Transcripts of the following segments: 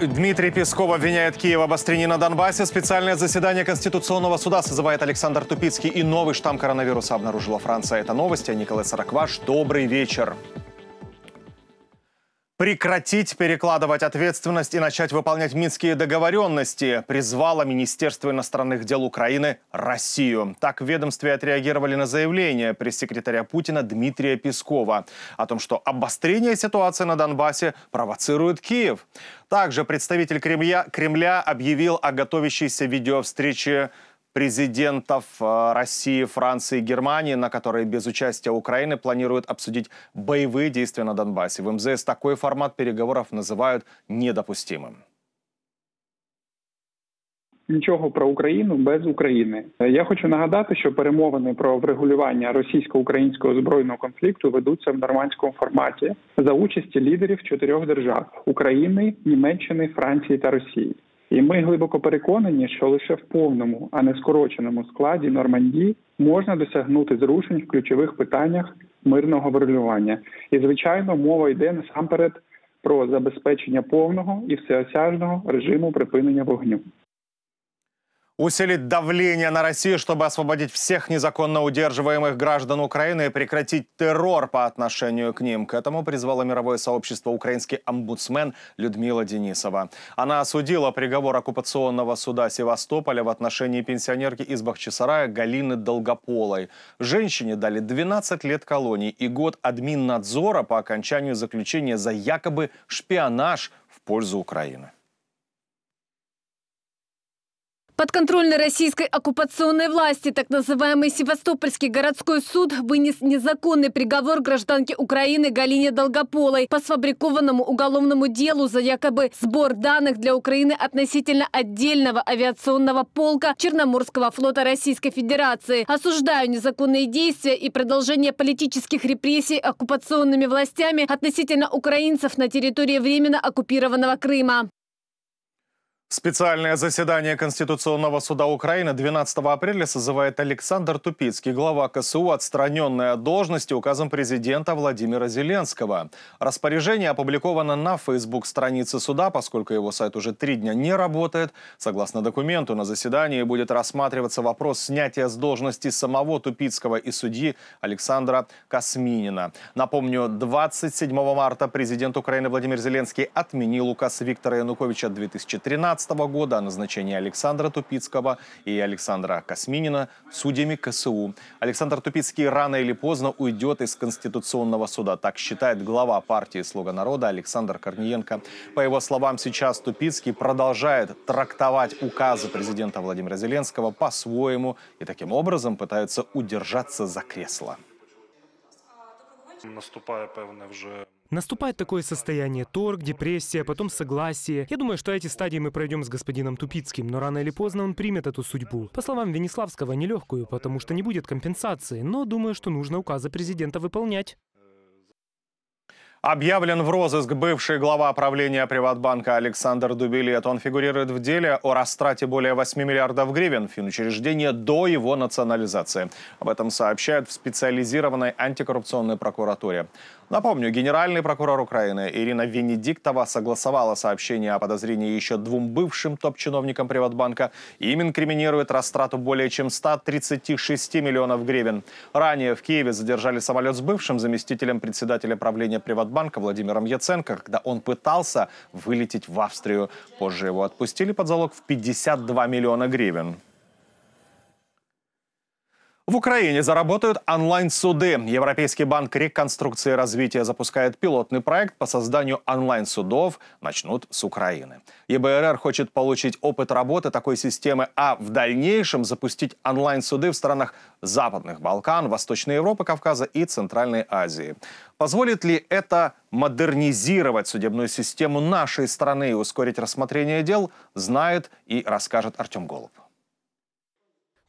Дмитрий Песков обвиняет Киев в обострении на Донбассе. Специальное заседание Конституционного суда созывает Александр Тупицкий. И новый штамм коронавируса обнаружила Франция. Это новости. Николай Саракваш. Добрый вечер. Прекратить перекладывать ответственность и начать выполнять минские договоренности призвало Министерство иностранных дел Украины Россию. Так в ведомстве отреагировали на заявление пресс-секретаря Путина Дмитрия Пескова о том, что обострение ситуации на Донбассе провоцирует Киев. Также представитель Кремля, Кремля объявил о готовящейся видеовстрече президентов э, России, Франции и Германии, на которой без участия Украины планируют обсудить боевые действия на Донбассе. В МЗС такой формат переговоров называют недопустимым. Нічого про Україну без України я хочу нагадати, що перемовини про врегулювання російсько-українського збройного конфлікту ведуться в нормандському форматі за участі лідерів чотирьох держав України, Німеччини, Франції та Росії. І ми глибоко переконані, що лише в повному, а не скороченому складі Нормандії можна досягнути зрушень в ключових питаннях мирного врегулювання. І звичайно, мова йде насамперед про забезпечення повного і всеосяжного режиму припинення вогню. усилит давление на Россию, чтобы освободить всех незаконно удерживаемых граждан Украины и прекратить террор по отношению к ним. К этому призвало мировое сообщество украинский омбудсмен Людмила Денисова. Она осудила приговор оккупационного суда Севастополя в отношении пенсионерки из Бахчисарая Галины Долгополой. Женщине дали 12 лет колонии и год админнадзора по окончанию заключения за якобы шпионаж в пользу Украины. Подконтрольной российской оккупационной власти так называемый Севастопольский городской суд вынес незаконный приговор гражданке Украины Галине Долгополой по сфабрикованному уголовному делу за якобы сбор данных для Украины относительно отдельного авиационного полка Черноморского флота Российской Федерации. Осуждаю незаконные действия и продолжение политических репрессий оккупационными властями относительно украинцев на территории временно оккупированного Крыма. Специальное заседание Конституционного суда Украины 12 апреля созывает Александр Тупицкий, глава КСУ, отстраненный от должности указом президента Владимира Зеленского. Распоряжение опубликовано на фейсбук-странице суда, поскольку его сайт уже три дня не работает. Согласно документу, на заседании будет рассматриваться вопрос снятия с должности самого Тупицкого и судьи Александра Косминина. Напомню, 27 марта президент Украины Владимир Зеленский отменил указ Виктора Януковича 2013 2017 года о назначении Александра Тупицкого и Александра Косминина судьями КСУ. Александр Тупицкий рано или поздно уйдет из Конституционного суда, так считает глава партии «Слуга народа» Александр Корниенко. По его словам, сейчас Тупицкий продолжает трактовать указы президента Владимира Зеленского по-своему и таким образом пытается удержаться за кресло. Наступає певне вже Наступает такое состояние, торг, депрессия, потом согласие. Я думаю, что эти стадии мы пройдем с господином Тупицким, но рано или поздно он примет эту судьбу. По словам Венеславского, нелегкую, потому что не будет компенсации, но думаю, что нужно указы президента выполнять. Объявлен в розыск бывший глава правления Приватбанка Александр Дубилет. Он фигурирует в деле о растрате более 8 миллиардов гривен финучреждения до его национализации. Об этом сообщают в специализированной антикоррупционной прокуратуре. Напомню, генеральный прокурор Украины Ирина Венедиктова согласовала сообщение о подозрении еще двум бывшим топ-чиновникам Приватбанка. Им инкриминирует растрату более чем 136 миллионов гривен. Ранее в Киеве задержали самолет с бывшим заместителем председателя правления Приватбанка Владимиром Яценко, когда он пытался вылететь в Австрию. Позже его отпустили под залог в 52 миллиона гривен. В Украине заработают онлайн-суды. Европейский банк реконструкции и развития запускает пилотный проект по созданию онлайн-судов. Начнут с Украины. ЕБРР хочет получить опыт работы такой системы, а в дальнейшем запустить онлайн-суды в странах Западных Балкан, Восточной Европы, Кавказа и Центральной Азии. Позволит ли это модернизировать судебную систему нашей страны и ускорить рассмотрение дел, знает и расскажет Артем Голуб.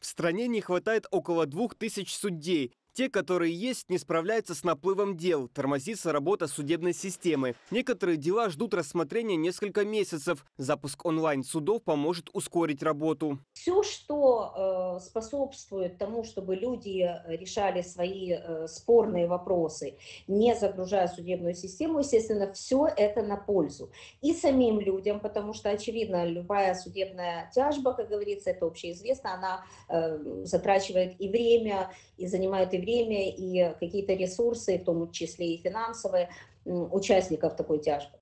В стране не хватает около двух тысяч судей, те, которые есть, не справляются с наплывом дел, тормозится работа судебной системы. Некоторые дела ждут рассмотрения несколько месяцев. Запуск онлайн-судов поможет ускорить работу. Все, что э, способствует тому, чтобы люди э, решали свои э, спорные вопросы, не загружая судебную систему, естественно, все это на пользу. И самим людям, потому что, очевидно, любая судебная тяжба, как говорится, это общеизвестно, она затрачивает и время, и занимает и время и какие-то ресурсы, в том числе и финансовые, участников такой тяжбы.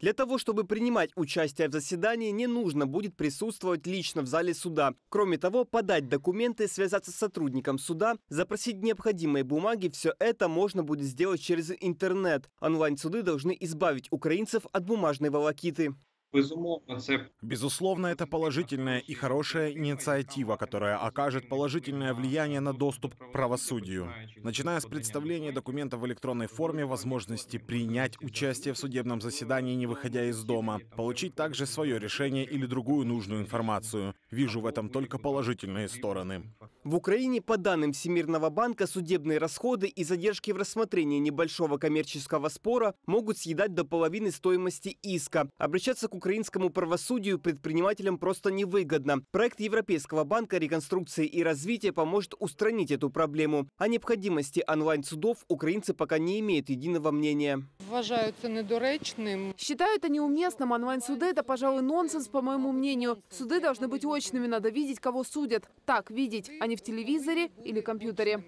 Для того, чтобы принимать участие в заседании, не нужно будет присутствовать лично в зале суда. Кроме того, подать документы, связаться с сотрудником суда, запросить необходимые бумаги – все это можно будет сделать через интернет. Онлайн-суды должны избавить украинцев от бумажной волокиты безусловно это положительная и хорошая инициатива, которая окажет положительное влияние на доступ к правосудию, начиная с представления документа в электронной форме, возможности принять участие в судебном заседании, не выходя из дома, получить также свое решение или другую нужную информацию. Вижу в этом только положительные стороны. В Украине, по данным Всемирного банка, судебные расходы и задержки в рассмотрении небольшого коммерческого спора могут съедать до половины стоимости иска. Обращаться к украинскому правосудию предпринимателям просто невыгодно. Проект Европейского банка реконструкции и развития поможет устранить эту проблему. О необходимости онлайн-судов украинцы пока не имеют единого мнения. Уважаются Считают они уместным. Онлайн-суды – это, пожалуй, нонсенс, по моему мнению. Суды должны быть очными, надо видеть, кого судят. Так, видеть, а не в телевізорі або комп'ютері.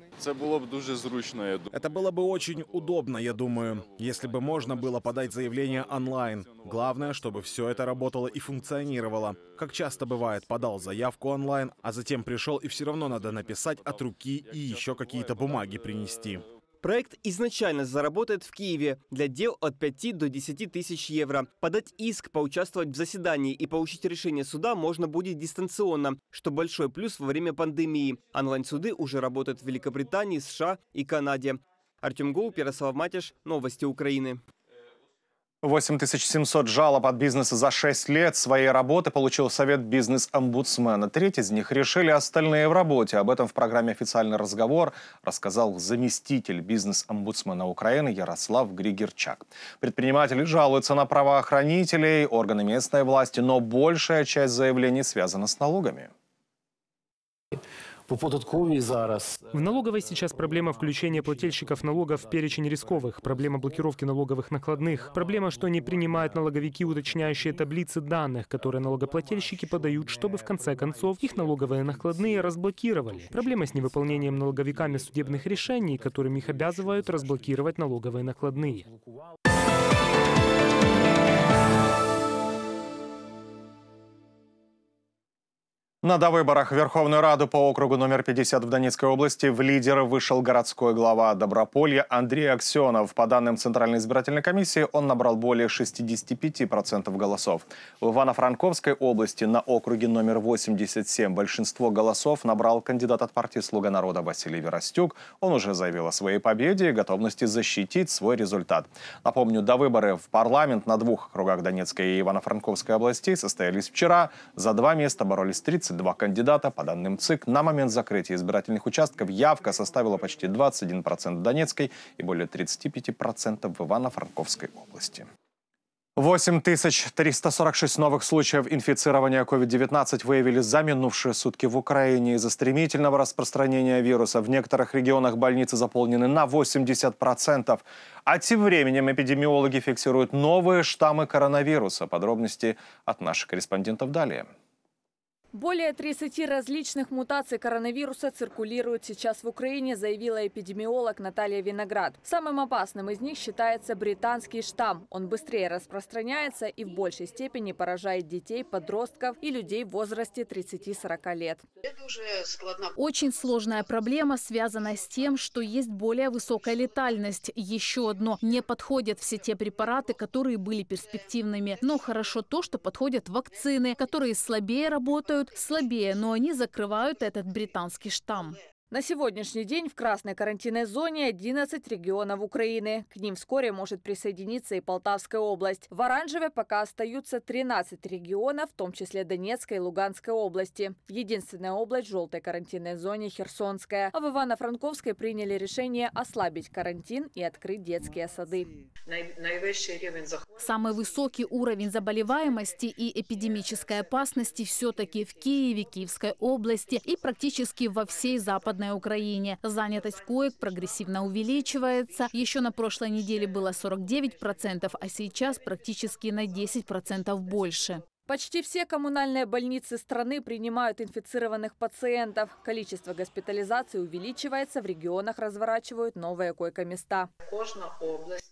Это было бы очень удобно, я думаю, если бы можно было подать заявление онлайн. Главное, чтобы все это работало и функционировало. Как часто бывает, подал заявку онлайн, а затем пришел и все равно надо написать от руки и еще какие-то бумаги принести. Проект изначально заработает в Киеве для дел от 5 до 10 тысяч евро. Подать иск, поучаствовать в заседании и получить решение суда можно будет дистанционно, что большой плюс во время пандемии. Онлайн-суды уже работают в Великобритании, США и Канаде. Артем Гоу, Ярослав Матиш, Новости Украины. 8700 жалоб от бизнеса за 6 лет своей работы получил Совет бизнес-омбудсмена. Треть из них решили остальные в работе. Об этом в программе «Официальный разговор» рассказал заместитель бизнес-омбудсмена Украины Ярослав Григерчак. Предприниматели жалуются на правоохранителей, органы местной власти, но большая часть заявлений связана с налогами по податковій зараз. В налоговой сейчас проблема включения плательщиков налогов в перечень рисковых, проблема блокировки налоговых накладных, проблема, что не принимают налоговики уточняющие таблицы данных, которые налогоплательщики подают, чтобы в конце концов их налоговые накладные разблокировали. Проблема с невыполнением налоговиками судебных решений, которыми их обязывают разблокировать налоговые накладные. На довыборах Верховную Раду по округу номер 50 в Донецкой области в лидеры вышел городской глава Доброполья Андрей Аксенов. По данным Центральной избирательной комиссии, он набрал более 65% голосов. В Ивано-Франковской области на округе номер 87 большинство голосов набрал кандидат от партии «Слуга народа» Василий Верастюк. Он уже заявил о своей победе и готовности защитить свой результат. Напомню, довыборы в парламент на двух округах Донецкой и Ивано-Франковской областей состоялись вчера. За два места боролись 30 32 кандидата. По данным ЦИК, на момент закрытия избирательных участков явка составила почти 21% в Донецкой и более 35% в Ивано-Франковской области. 8346 новых случаев инфицирования COVID-19 выявили за минувшие сутки в Украине. Из-за стремительного распространения вируса в некоторых регионах больницы заполнены на 80%. А тем временем эпидемиологи фиксируют новые штаммы коронавируса. Подробности от наших корреспондентов далее. Более 30 различных мутаций коронавируса циркулируют сейчас в Украине, заявила эпидемиолог Наталья Виноград. Самым опасным из них считается британский штамм. Он быстрее распространяется и в большей степени поражает детей, подростков и людей в возрасте 30-40 лет. Очень сложная проблема связана с тем, что есть более высокая летальность. Еще одно, не подходят все те препараты, которые были перспективными. Но хорошо то, что подходят вакцины, которые слабее работают, слабее, но они закрывают этот британский штамм. На сегодняшний день в красной карантинной зоне 11 регионов Украины. К ним вскоре может присоединиться и Полтавская область. В оранжевой пока остаются 13 регионов, в том числе Донецкой и Луганской области. Единственная область в желтой карантинной зоне – Херсонская. А в Ивано-Франковской приняли решение ослабить карантин и открыть детские сады. Самый высокий уровень заболеваемости и эпидемической опасности все-таки в Киеве, Киевской области и практически во всей Западной Западной Украине. Занятость коек прогрессивно увеличивается. Еще на прошлой неделе было 49%, а сейчас практически на 10% больше. Почти все коммунальные больницы страны принимают инфицированных пациентов. Количество госпитализаций увеличивается, в регионах разворачивают новые койко-места.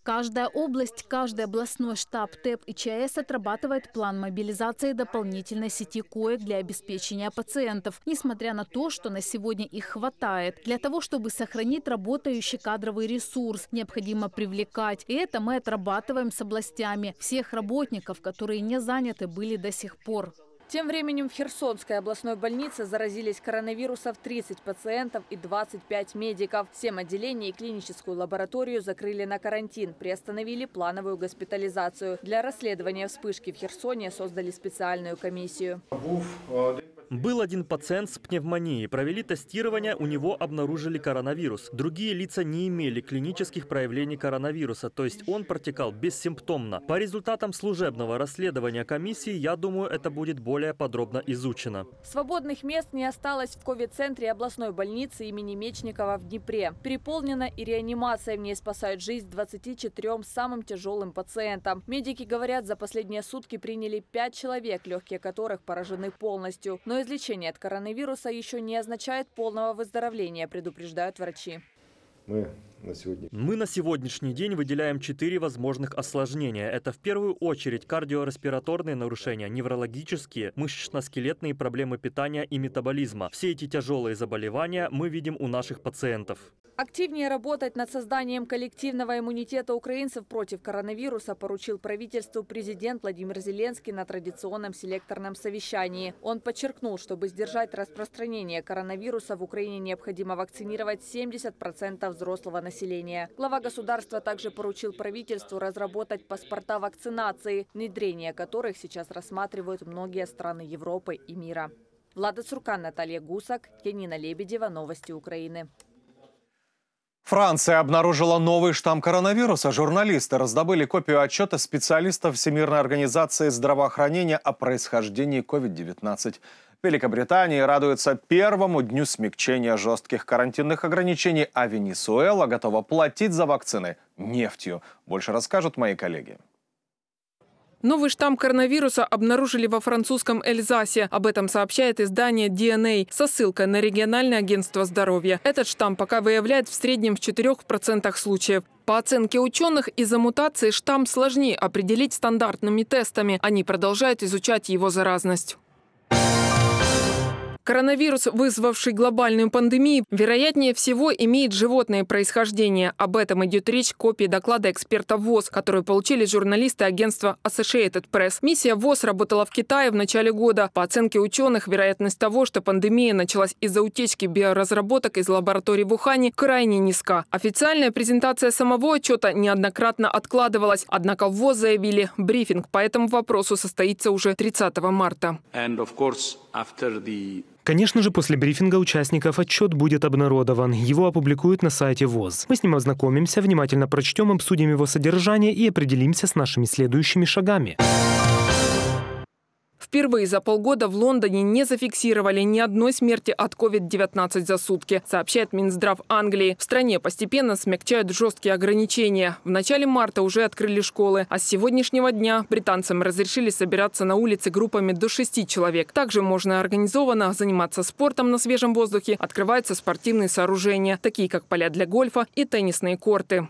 Каждая область, каждый областной штаб ТЭП и ЧАЭС отрабатывает план мобилизации дополнительной сети коек для обеспечения пациентов, несмотря на то, что на сегодня их хватает. Для того, чтобы сохранить работающий кадровый ресурс, необходимо привлекать. И это мы отрабатываем с областями. Всех работников, которые не заняты, были до сих пор. Тем временем в Херсонской областной больнице заразились коронавирусом 30 пациентов и 25 медиков. 7 отделений и клиническую лабораторию закрыли на карантин, приостановили плановую госпитализацию. Для расследования вспышки в Херсоне создали специальную комиссию. Э, был один пациент с пневмонией. Провели тестирование, у него обнаружили коронавирус. Другие лица не имели клинических проявлений коронавируса, то есть он протекал бессимптомно. По результатам служебного расследования комиссии, я думаю, это будет более подробно изучено. Свободных мест не осталось в ковид-центре областной больницы имени Мечникова в Днепре. Переполнена и реанимация в ней спасает жизнь 24 самым тяжелым пациентам. Медики говорят, за последние сутки приняли 5 человек, легкие которых поражены полностью. Но из излечение от коронавируса еще не означает полного выздоровления, предупреждают врачи. Мы на сегодня? Мы на сегодняшний день выделяем четыре возможных осложнения. Это в первую очередь кардиореспираторные нарушения, неврологические, мышечно-скелетные проблемы питания и метаболизма. Все эти тяжелые заболевания мы видим у наших пациентов. Активнее работать над созданием коллективного иммунитета украинцев против коронавируса поручил правительству президент Владимир Зеленский на традиционном селекторном совещании. Он подчеркнул, чтобы сдержать распространение коронавируса в Украине необходимо вакцинировать 70% взрослого населения населения. Глава государства также поручил правительству разработать паспорта вакцинации, внедрение которых сейчас рассматривают многие страны Европы и мира. Влада Цуркан, Наталья Гусак, Янина Лебедева. Новости Украины. Франция обнаружила новый штамм коронавируса. Журналисты раздобыли копию отчета специалистов Всемирной организации здравоохранения о происхождении COVID-19. Великобритания радуется первому дню смягчения жестких карантинных ограничений, а Венесуэла готова платить за вакцины нефтью. Больше расскажут мои коллеги. Новый штамм коронавируса обнаружили во французском Эльзасе. Об этом сообщает издание DNA со ссылкой на региональное агентство здоровья. Этот штамм пока выявляет в среднем в 4% случаев. По оценке ученых, из-за мутации штамм сложнее определить стандартными тестами. Они продолжают изучать его заразность. Коронавирус, вызвавший глобальную пандемию, вероятнее всего имеет животное происхождение. Об этом идет речь в копии доклада эксперта ВОЗ, которую получили журналисты агентства Associated Press. Миссия ВОЗ работала в Китае в начале года. По оценке ученых, вероятность того, что пандемия началась из-за утечки биоразработок из лаборатории в Ухане, крайне низка. Официальная презентация самого отчета неоднократно откладывалась, однако ВОЗ заявили, брифинг по этому вопросу состоится уже 30 марта. And of course, after the Конечно же, после брифинга участников отчет будет обнародован. Его опубликуют на сайте ВОЗ. Мы с ним ознакомимся, внимательно прочтем, обсудим его содержание и определимся с нашими следующими шагами. Впервые за полгода в Лондоне не зафиксировали ни одной смерти от COVID-19 за сутки, сообщает Минздрав Англии. В стране постепенно смягчают жесткие ограничения. В начале марта уже открыли школы, а с сегодняшнего дня британцам разрешили собираться на улице группами до шести человек. Также можно организованно заниматься спортом на свежем воздухе, открываются спортивные сооружения, такие как поля для гольфа и теннисные корты.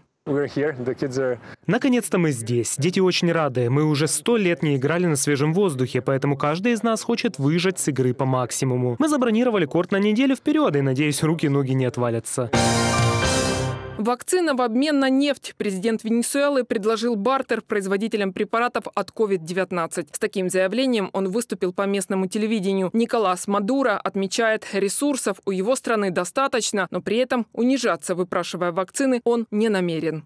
Наконец-то мы здесь. Дети очень рады. Мы уже сто лет не играли на свежем воздухе, поэтому каждый из нас хочет выжать с игры по максимуму. Мы забронировали корт на неделю вперед, и, надеюсь, руки-ноги не отвалятся. Вакцина в обмен на нефть. Президент Венесуэлы предложил бартер производителям препаратов от COVID-19. С таким заявлением он выступил по местному телевидению. Николас Мадуро отмечает, ресурсов у его страны достаточно, но при этом унижаться, выпрашивая вакцины, он не намерен.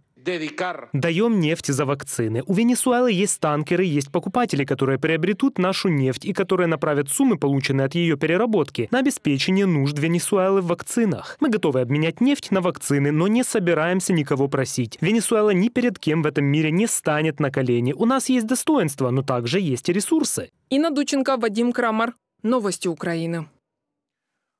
Даем нефть за вакцины. У Венесуэлы есть танкеры, есть покупатели, которые приобретут нашу нефть и которые направят суммы, полученные от ее переработки, на обеспечение нужд Венесуэлы в вакцинах. Мы готовы обменять нефть на вакцины, но не собираемся никого просить. Венесуэла ни перед кем в этом мире не станет на колени. У нас есть достоинства, но также есть и ресурсы. Инна Дученко, Вадим Крамар. Новости Украины.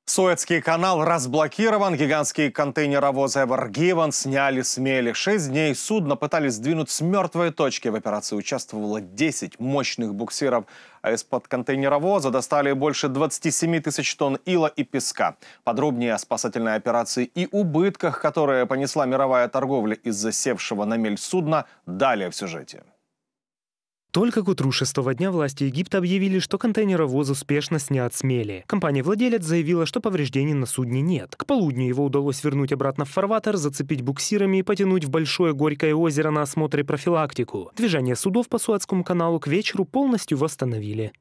Суэцкий канал разблокирован, гигантские контейнеровозы Evergiven сняли с мели. Шесть дней судно пытались сдвинуть с мертвой точки. В операции участвовало 10 мощных буксиров, а из-под контейнеровоза достали больше 27 тысяч тонн ила и песка. Подробнее о спасательной операции и убытках, которые понесла мировая торговля из-за севшего на мель судна, далее в сюжете. Только к утру шестого дня власти Египта объявили, что контейнеровоз успешно снят с мели. Компания-владелец заявила, что повреждений на судне нет. К полудню его удалось вернуть обратно в фарватер, зацепить буксирами и потянуть в большое горькое озеро на осмотр и профилактику. Движение судов по Суэцкому каналу к вечеру полностью восстановили.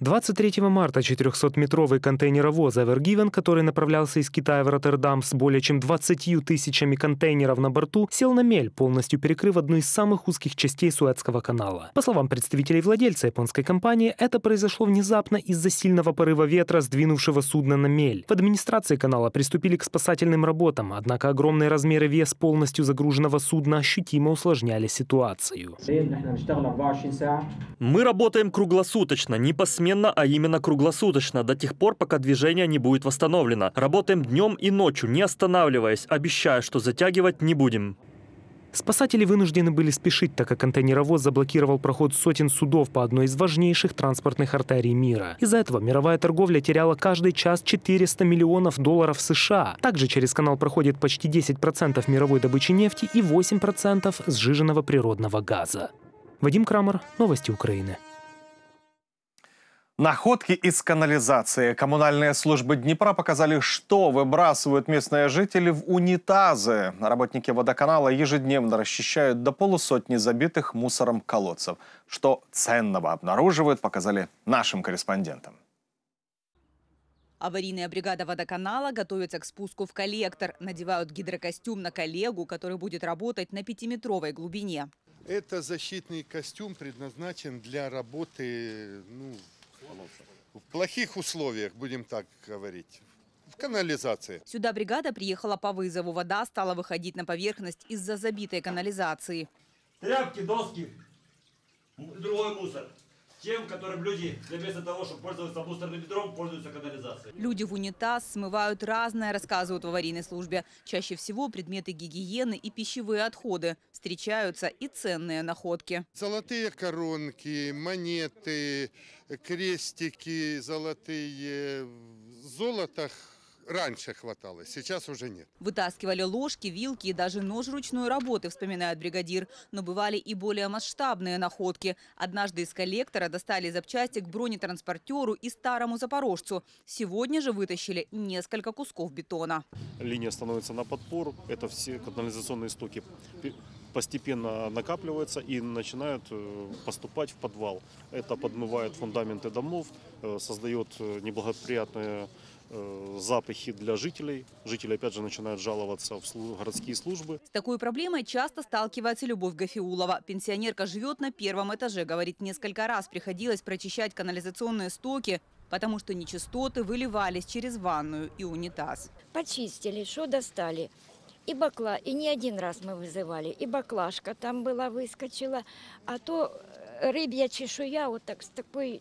23 марта 400-метровый контейнеровоз «Эвергивен», который направлялся из Китая в Роттердам с более чем 20 тысячами контейнеров на борту, сел на мель, полностью перекрыв одну из самых узких частей Суэцкого канала. По словам представителей владельца японской компании, это произошло внезапно из-за сильного порыва ветра, сдвинувшего судно на мель. В администрации канала приступили к спасательным работам, однако огромные размеры вес полностью загруженного судна ощутимо усложняли ситуацию. Мы работаем круглосуточно, не посмеянно попеременно, а именно круглосуточно, до тех пор, пока движение не будет восстановлено. Работаем днем и ночью, не останавливаясь, обещая, что затягивать не будем. Спасатели вынуждены были спешить, так как контейнеровоз заблокировал проход сотен судов по одной из важнейших транспортных артерий мира. Из-за этого мировая торговля теряла каждый час 400 миллионов долларов США. Также через канал проходит почти 10% мировой добычи нефти и 8% сжиженного природного газа. Вадим Крамер, Новости Украины. Находки из канализации. Коммунальные службы Днепра показали, что выбрасывают местные жители в унитазы. Работники водоканала ежедневно расчищают до полусотни забитых мусором колодцев. Что ценного обнаруживают, показали нашим корреспондентам. Аварийная бригада водоканала готовится к спуску в коллектор. Надевают гидрокостюм на коллегу, который будет работать на пятиметровой глубине. Это защитный костюм предназначен для работы ну, в плохих условиях, будем так говорить. В канализации. Сюда бригада приехала по вызову. Вода стала выходить на поверхность из-за забитой канализации. Тряпки, доски, другой мусор тем, которым люди, вместо того, чтобы пользоваться мусорным ведром, пользуются канализацией. Люди в унитаз смывают разное, рассказывают в аварийной службе. Чаще всего предметы гигиены и пищевые отходы. Встречаются и ценные находки. Золотые коронки, монеты, крестики золотые. В раньше хватало, сейчас уже нет. Вытаскивали ложки, вилки и даже нож ручной работы, вспоминает бригадир. Но бывали и более масштабные находки. Однажды из коллектора достали запчасти к бронетранспортеру и старому запорожцу. Сегодня же вытащили несколько кусков бетона. Линия становится на подпор. Это все канализационные стоки постепенно накапливаются и начинают э, поступать в подвал. Это подмывает фундаменты домов, э, создает э, неблагоприятные Э, запахи для жителей. Жители, опять же, начинают жаловаться в городские службы. С такой проблемой часто сталкивается Любовь Гафиулова. Пенсионерка живет на первом этаже. Говорит, несколько раз приходилось прочищать канализационные стоки, потому что нечистоты выливались через ванную и унитаз. Почистили, что достали. И бакла, и не один раз мы вызывали, и баклажка там была, выскочила, а то э, рыбья чешуя вот так с такой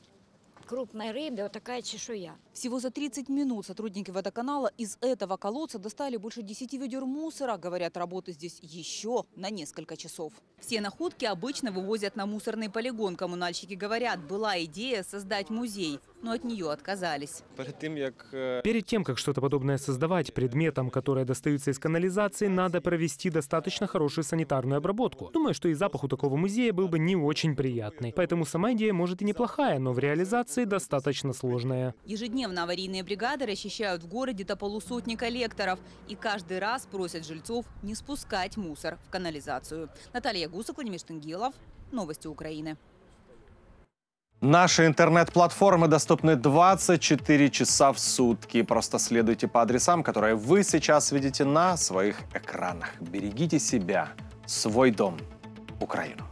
крупной рыбы, вот такая чешуя. Всего за 30 минут сотрудники водоканала из этого колодца достали больше 10 ведер мусора. Говорят, работы здесь еще на несколько часов. Все находки обычно вывозят на мусорный полигон. Коммунальщики говорят, была идея создать музей но от нее отказались. Перед тем, как э, что-то подобное создавать, предметам, которые достаются из канализации, надо провести достаточно хорошую санитарную обработку. Думаю, что и запах у такого музея был бы не очень приятный. Поэтому сама идея может и неплохая, но в реализации достаточно сложная. Ежедневно аварийные бригады расчищают в городе до полусотни коллекторов и каждый раз просят жильцов не спускать мусор в канализацию. Наталья Гусак, Владимир Штангилов. Новости Украины. Наши интернет-платформы доступны 24 часа в сутки. Просто следуйте по адресам, которые вы сейчас видите на своих экранах. Берегите себя, свой дом, Украину.